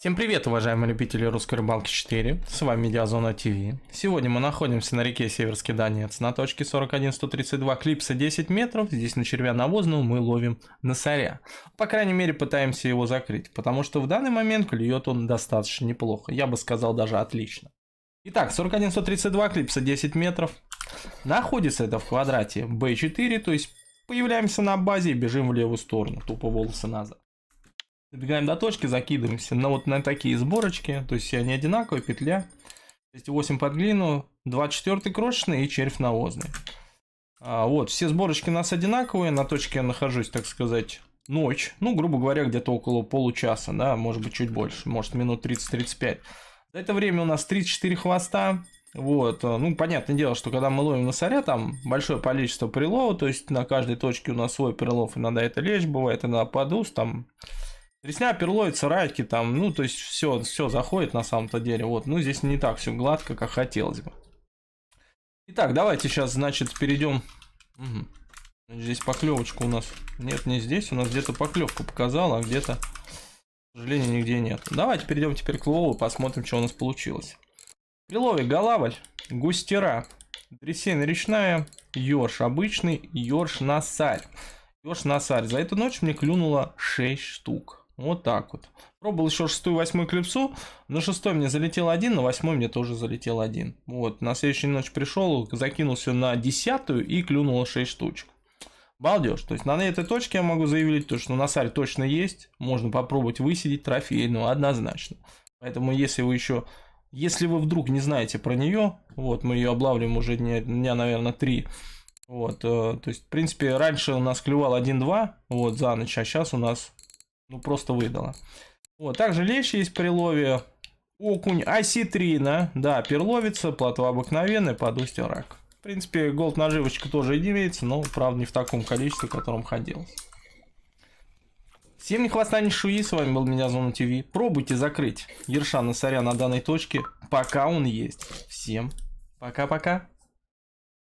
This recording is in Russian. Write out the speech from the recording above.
Всем привет, уважаемые любители русской рыбалки 4, с вами Медиазона ТВ. Сегодня мы находимся на реке Северский Донец, на точке 41132 клипса 10 метров, здесь на червя навозного мы ловим носаря. По крайней мере пытаемся его закрыть, потому что в данный момент клюет он достаточно неплохо, я бы сказал даже отлично. Итак, 41132 клипса 10 метров, находится это в квадрате B4, то есть появляемся на базе и бежим в левую сторону, тупо волосы назад. Добегаем до точки, закидываемся на вот на такие сборочки. То есть все они одинаковые, петля. 208 под глину, 24 крошечный и червь навозный. А, вот, все сборочки у нас одинаковые. На точке я нахожусь, так сказать, ночь. Ну, грубо говоря, где-то около получаса, да, может быть, чуть больше. Может, минут 30-35. За это время у нас 34 хвоста. Вот, э, ну, понятное дело, что когда мы ловим на соря, там большое количество прилова, то есть на каждой точке у нас свой прилов, иногда это лечь бывает, иногда подуз, там Тресня, перлоид, сарайки там, ну, то есть все, все заходит на самом-то деле. Вот, ну, здесь не так все гладко, как хотелось бы. Итак, давайте сейчас, значит, перейдем. Угу. Здесь поклевочка у нас. Нет, не здесь. У нас где-то поклевку показала, а где-то, к сожалению, нигде нет. Давайте перейдем теперь к лову, посмотрим, что у нас получилось. При лове голавль, густера, дресень речная, ёрш обычный, ёрш насарь. Ёрш насарь. За эту ночь мне клюнуло 6 штук. Вот так вот. Пробовал еще шестую, восьмую клипсу. На шестой мне залетел один, на восьмой мне тоже залетел один. Вот, на следующей ночь пришел, закинул все на десятую и клюнуло 6 штучек. Балдеж. То есть на этой точке я могу заявить, то, что насаль точно есть. Можно попробовать высидеть трофейную однозначно. Поэтому если вы еще... Если вы вдруг не знаете про нее, вот, мы ее облавливаем уже дня, дня наверное, три. Вот, э, то есть, в принципе, раньше у нас клювал 1-2, вот, за ночь, а сейчас у нас ну, просто выдала. Вот, также лещи есть прилове. Окунь, осетрина, а да, перловица, плотва обыкновенная, под рак. В принципе, голд наживочка тоже имеется, но, правда, не в таком количестве, в котором хотелось. Всем не хвоста, не шуи, с вами был меня Зона ТВ. Пробуйте закрыть Ершана Саря на данной точке, пока он есть. Всем пока-пока.